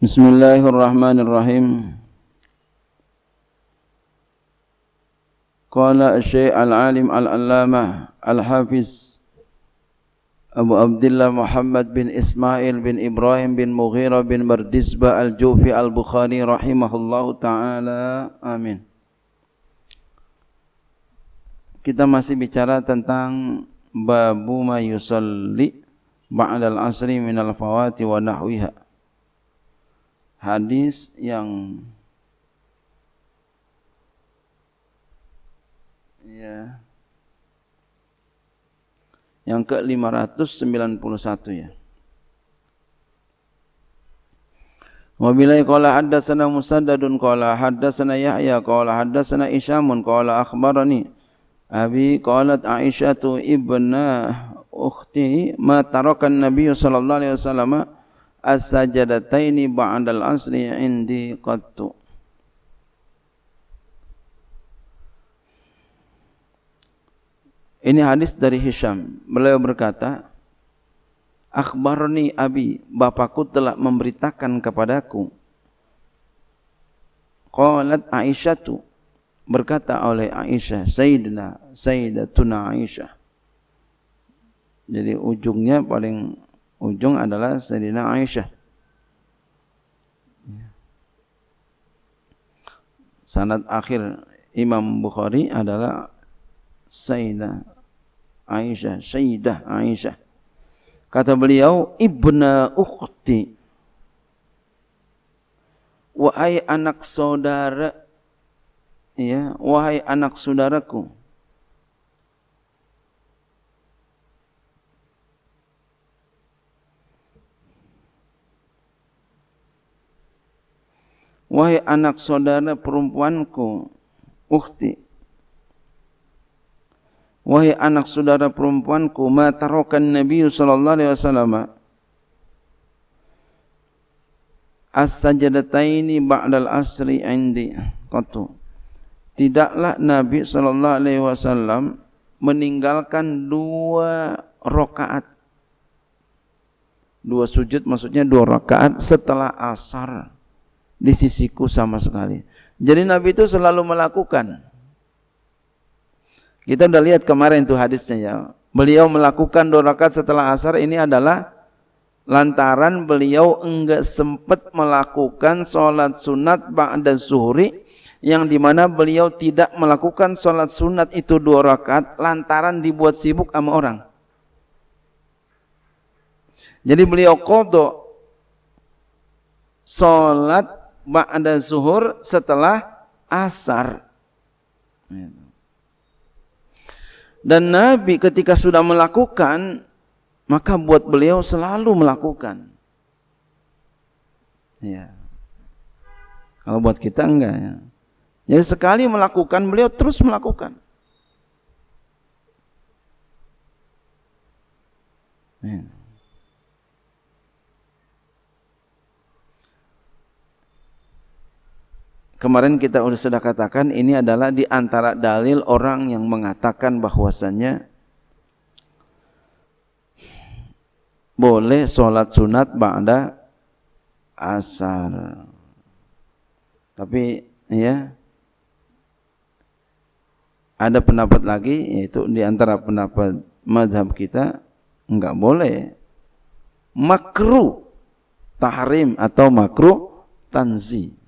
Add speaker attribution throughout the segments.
Speaker 1: بسم الله الرحمن الرحيم قال الشيخ العالم العلامة الحافظ أبو عبد الله محمد بن إسماعيل بن إبراهيم بن مغيرة بن مردسبة الجوفي البخاري رحمه الله تعالى آمين Kita masih bicara tentang babu ma yusalli ba'dal asri minal fawati wa nahwiha. hadis yang ya yang ke 591 ya. Wabillahi qala haddatsana Musaddadun qala haddatsana Yahya qala haddatsana Isyamun qala akhbarani Abi qalat Aisyatu ibna ukhti ma tarakan Nabi sallallahu alaihi wasallam as-sajadataini ba'dal asri indi qattu Ini hadis dari Hisham. Beliau berkata, Akhbarni abi, bapakku telah memberitakan kepadaku. Qalat Aisyatu, berkata oleh Aisyah, Sayyidina, Sayyidatuna Aisyah. Jadi ujungnya paling ujung adalah Sayyidina Aisyah. Ya. Sanad akhir Imam Bukhari adalah Sayyidah Aisyah, Sayyidah Aisyah. Kata beliau, "Ibna ukhti." Wahai anak saudara, ya, wahai anak saudaraku. Wahai anak saudara perempuanku, ukhti. Wahai anak saudara perempuanku, ma tarokan Nabi sallallahu alaihi wasallam as-sajadataini ba'dal asri indi qatu. Tidaklah Nabi sallallahu alaihi wasallam meninggalkan dua rakaat. Dua sujud maksudnya dua rakaat setelah asar di sisiku sama sekali. Jadi Nabi itu selalu melakukan. Kita sudah lihat kemarin itu hadisnya ya. Beliau melakukan dua rakaat setelah asar ini adalah lantaran beliau enggak sempat melakukan sholat sunat ba'da zuhri yang dimana beliau tidak melakukan sholat sunat itu dua rakaat lantaran dibuat sibuk sama orang. Jadi beliau kodok sholat ba'da zuhur setelah asar. Dan Nabi ketika sudah melakukan, maka buat beliau selalu melakukan. Ya. Kalau buat kita enggak ya. Jadi sekali melakukan, beliau terus melakukan. Ya. Kemarin kita sudah katakan ini adalah di antara dalil orang yang mengatakan bahwasannya boleh sholat sunat ba'da asar. Tapi ya ada pendapat lagi yaitu di antara pendapat madhab kita enggak boleh makruh tahrim atau makruh tanzih.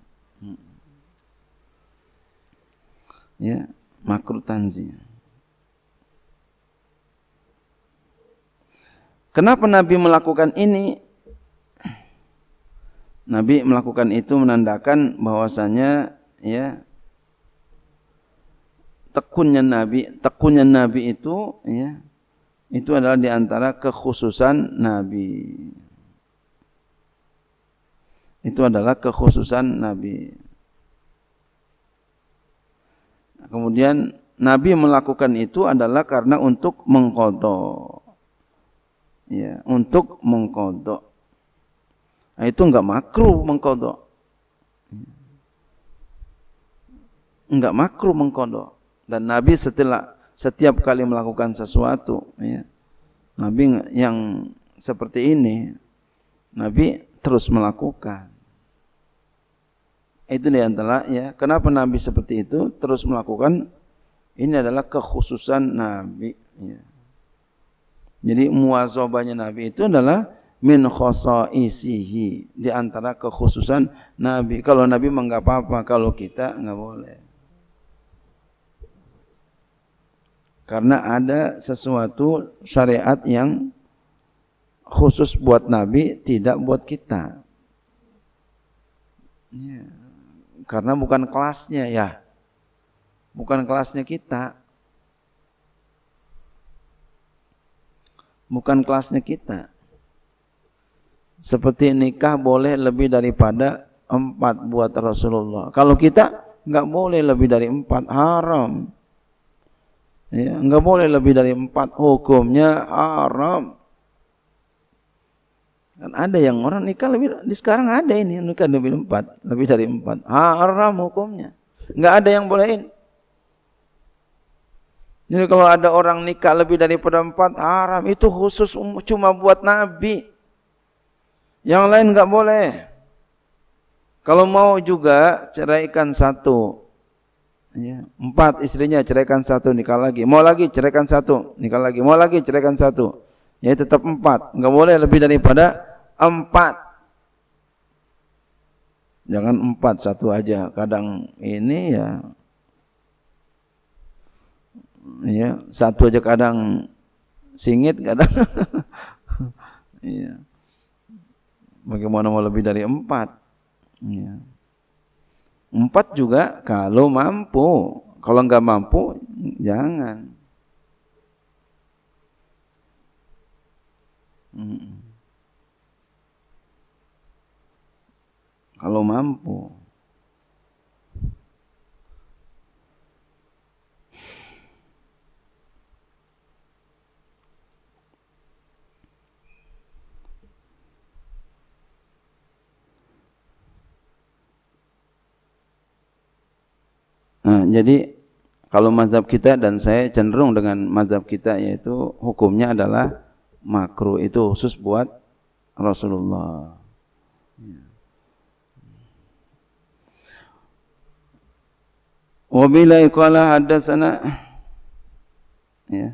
Speaker 1: ya makruh tanzih Kenapa Nabi melakukan ini? Nabi melakukan itu menandakan bahwasanya ya tekunnya Nabi, tekunnya Nabi itu ya itu adalah di antara kekhususan Nabi. Itu adalah kekhususan Nabi. Kemudian Nabi melakukan itu adalah karena untuk mengkodok. Ya, untuk mengkodok. Nah, itu enggak makruh mengkodok. Enggak makruh mengkodok. Dan Nabi setelah setiap kali melakukan sesuatu, ya, Nabi yang seperti ini, Nabi terus melakukan. Itu antara ya. Kenapa Nabi seperti itu terus melakukan? Ini adalah kekhususan Nabi. Ya. Jadi muazobahnya Nabi itu adalah min khosaisihi di antara kekhususan Nabi. Kalau Nabi enggak apa-apa, kalau kita enggak boleh. Karena ada sesuatu syariat yang khusus buat Nabi, tidak buat kita. Yeah karena bukan kelasnya ya. Bukan kelasnya kita. Bukan kelasnya kita. Seperti nikah boleh lebih daripada empat buat Rasulullah. Kalau kita nggak boleh lebih dari empat haram. Ya, nggak boleh lebih dari empat hukumnya haram. Kan ada yang orang nikah lebih di sekarang ada ini nikah lebih empat, lebih dari empat. Haram hukumnya. nggak ada yang bolehin. Jadi kalau ada orang nikah lebih daripada empat haram itu khusus um, cuma buat nabi. Yang lain nggak boleh. Kalau mau juga ceraikan satu. Ya, empat istrinya ceraikan satu nikah lagi. Mau lagi ceraikan satu nikah lagi. Mau lagi ceraikan satu. Ya tetap empat. nggak boleh lebih daripada Empat. Jangan empat, satu aja. Kadang ini ya ya satu aja kadang singit kadang ya. bagaimana mau lebih dari empat ya. empat juga kalau mampu kalau nggak mampu jangan hmm. kalau mampu. Nah, jadi kalau mazhab kita dan saya cenderung dengan mazhab kita yaitu hukumnya adalah makruh itu khusus buat Rasulullah. Ya. Wa kala iqala haddatsana ya.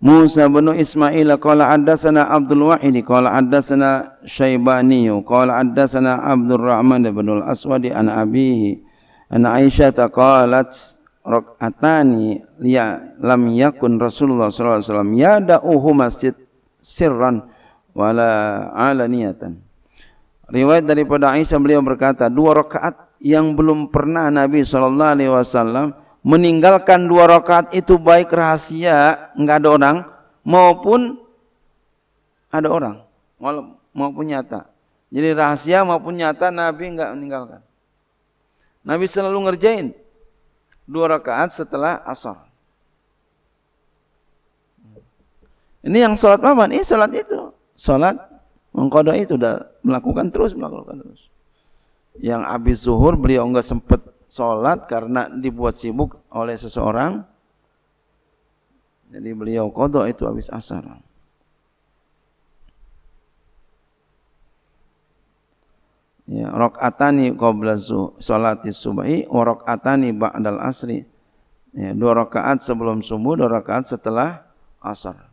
Speaker 1: Musa bin Ismail qala haddatsana Abdul Wahid qala haddatsana Syaibani qala haddatsana Abdul Rahman bin Al-Aswad an abihi an Aisyah qalat rakatani ya lam yakun Rasulullah sallallahu alaihi wasallam masjid sirran wala alaniatan. Riwayat daripada Aisyah beliau berkata, dua rakaat yang belum pernah Nabi saw meninggalkan dua rakaat itu baik rahasia enggak ada orang maupun ada orang maupun nyata. Jadi rahasia maupun nyata Nabi enggak meninggalkan. Nabi selalu ngerjain dua rakaat setelah asar. Ini yang sholat apa? Ini sholat itu. Sholat mengkodok itu sudah melakukan terus melakukan terus yang habis zuhur beliau enggak sempat sholat karena dibuat sibuk oleh seseorang jadi beliau kodok itu habis asar ya rakaatani qabla sholati subhi wa bak ba'dal asri ya dua rakaat sebelum subuh dua rakaat setelah asar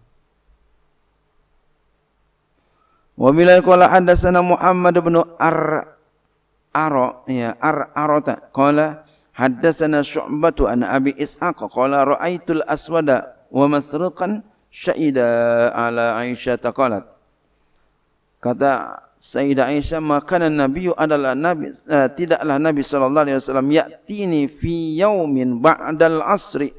Speaker 1: Wa bilal qala hadatsana Muhammad bin Ar Aro ya Ar iya, Arota qala hadatsana Syu'batu an Abi Ishaq qala ra'aitul aswada wa masruqan syaida ala Aisyah taqalat kata Sayyidah Aisyah makanan Nabi adalah Nabi uh, tidaklah Nabi sallallahu alaihi wasallam ya'tini fi yaumin ba'dal asri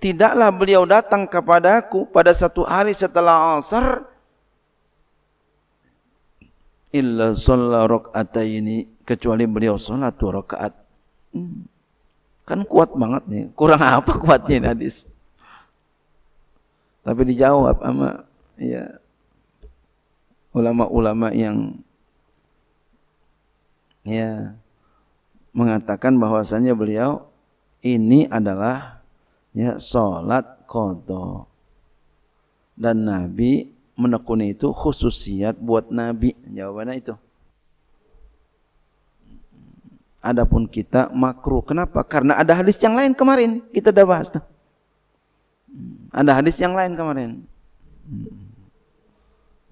Speaker 1: tidaklah beliau datang kepadaku pada satu hari setelah asar illa sholla ini kecuali beliau sholat dua rakaat hmm. kan kuat banget nih kurang apa kuatnya ini hadis tapi dijawab sama ya ulama-ulama yang ya mengatakan bahwasannya beliau ini adalah ya sholat qada dan nabi menekuni itu khususiat buat Nabi. Jawabannya itu. Adapun kita makruh. Kenapa? Karena ada hadis yang lain kemarin. Kita dah bahas tuh. Ada hadis yang lain kemarin.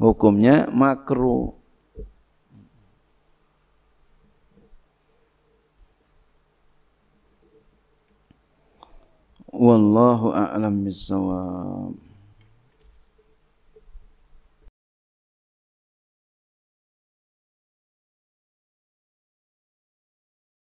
Speaker 1: Hukumnya makruh. Wallahu a'lam bishawab.